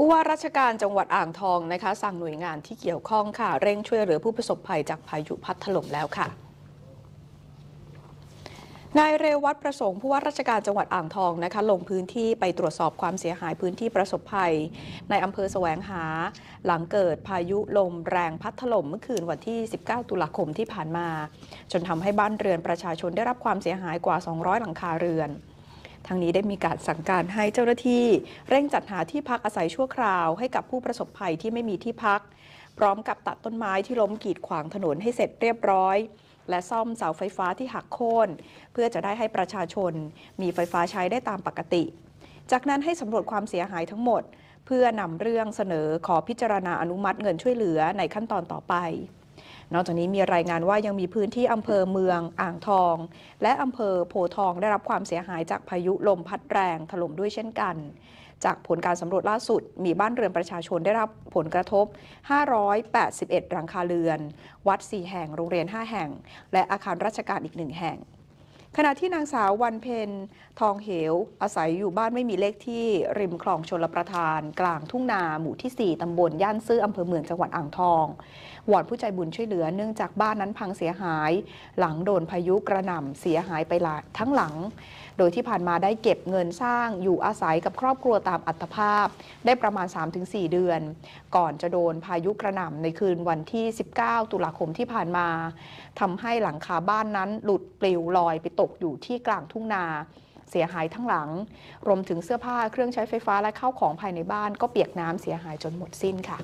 ผู้ว่าราชการจังหวัดอ่างทองนะคะ สั่งหน่วยงานที่เกี่ยวข้องค่ะ เร่งช่วยเหลือผู้ประสบภัยจากพายุพัดถล่มแล้วค่ะ นายเรวัตประสงค์ผู้ว่าราชการจังหวัดอ่างทองนะคะลงพื้นที่ไปตรวจสอบความเสียหายพื้นที่ประสบภัย ในอำเภอแสวงหาหลังเกิดพายุลมแรงพัดถล่มเมื่อคืนวันที่ 19 ตุลาคมที่ผ่านมา จนทำให้บ้านเรือนประชาชนได้รับความเสียหายกว่า 200 หลังคาเรือนทางนี้ได้มีการสั่งการให้เจ้าหน้าที่ เร่งจัดหาที่พักอาศัยชั่วคราวให้กับผู้ประสบภัยที่ไม่มีที่พักพร้อมกับตัดต้นไม้ที่ล้มกีดขวางถนนให้เสร็จเรียบร้อย และซ่อมเสาไฟฟ้าที่หักโค่นเพื่อจะได้ให้ประชาชน มีไฟฟ้าใช้ได้ตามปกติ จากนั้นให้สำรวจความเสียหายทั้งหมด เพื่อนำเรื่องเสนอขอพิจารณาอนุมัติเงินช่วยเหลือในขั้นตอนต่อไปนอกจากนี้มีรายงานว่ายังมีพื้นที่อำเภอเมืองอ่างทองและอำเภอโพทองได้รับความเสียหายจากพายุลมพัดแรงถล่มด้วยเช่นกัน จากผลการสำรวจล่าสุดมีบ้านเรือนประชาชนได้รับผลกระทบ 581รังคาเรือน วัด 4 แห่งโรงเรียน 5 แห่ง และอาคารราชการอีก 1 แห่งขณะที่นางสาววันเพนทองเหว อาศัยอยู่บ้านไม่มีเลขที่ริมคลองชลประทาน กลางทุ่งนาหมู่ที่ 4 ตำบลย่านซื่ออำเภอเมืองจังหวัดอ่างทองวอนผู้ใจบุญช่วยเหลือเนื่องจากบ้านนั้นพังเสียหายหลังโดนพายุกระหน่ำเสียหายไปลทั้งหลัง โดยที่ผ่านมาได้เก็บเงินสร้างอยู่อาศัยกับครอบครัวตามอัตภาพ ได้ประมาณ 3-4 เดือน ก่อนจะโดนพายุกระหน่ำในคืนวันที่ 19 ตุลาคมที่ผ่านมาทำให้หลังคาบ้านนั้น หลุดปลิวลอยไปตกกอยู่ที่กลางทุ่งนา เสียหายทั้งหลัง รวมถึงเสื้อผ้าเครื่องใช้ไฟฟ้าและข้าวของภายในบ้าน ก็เปียกน้ำเสียหายจนหมดสิ้นค่ะ